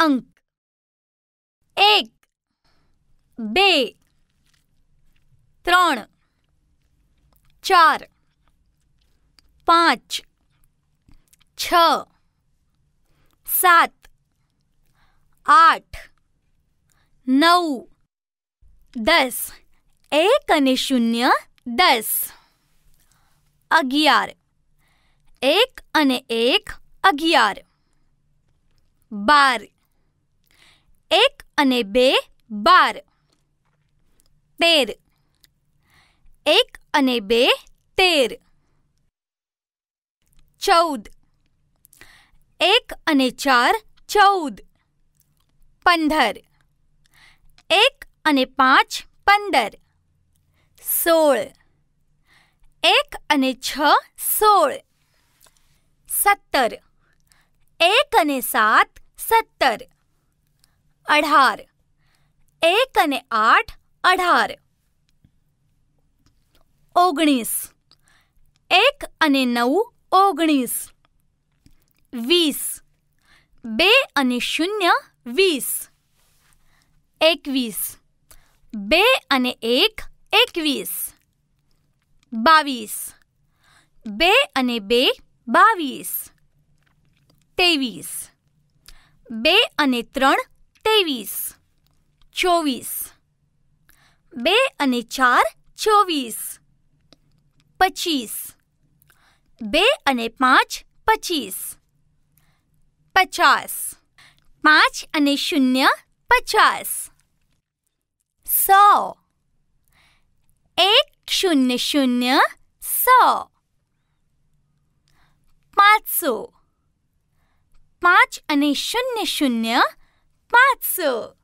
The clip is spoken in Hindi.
अंक एक बे त्रण चार पांच छ सात आठ नौ दस एक शून्य दस अगियार एक अने एक अगियार बार एक अने बे बार तेर एक अने बे तेर चौद एक अने चार चौद पंदर एक अने पांच पंदर सोल एक अने छ सोल सत्तर एक अने सात सत्तर 18 1 અને 8 18 19 1 અને 9 19 20 2 અને 0 20 21 2 અને 1 21 22 2 અને 2 22 23 2 અને 3 तेवीस चौवीस बे अने चार चौवीस पचीस बे अने पांच पचीस पचास पांच अने शून्य पचास सौ एक शून्य शून्य सौ पांच सौ पांच अने शून्य शून्य Matsu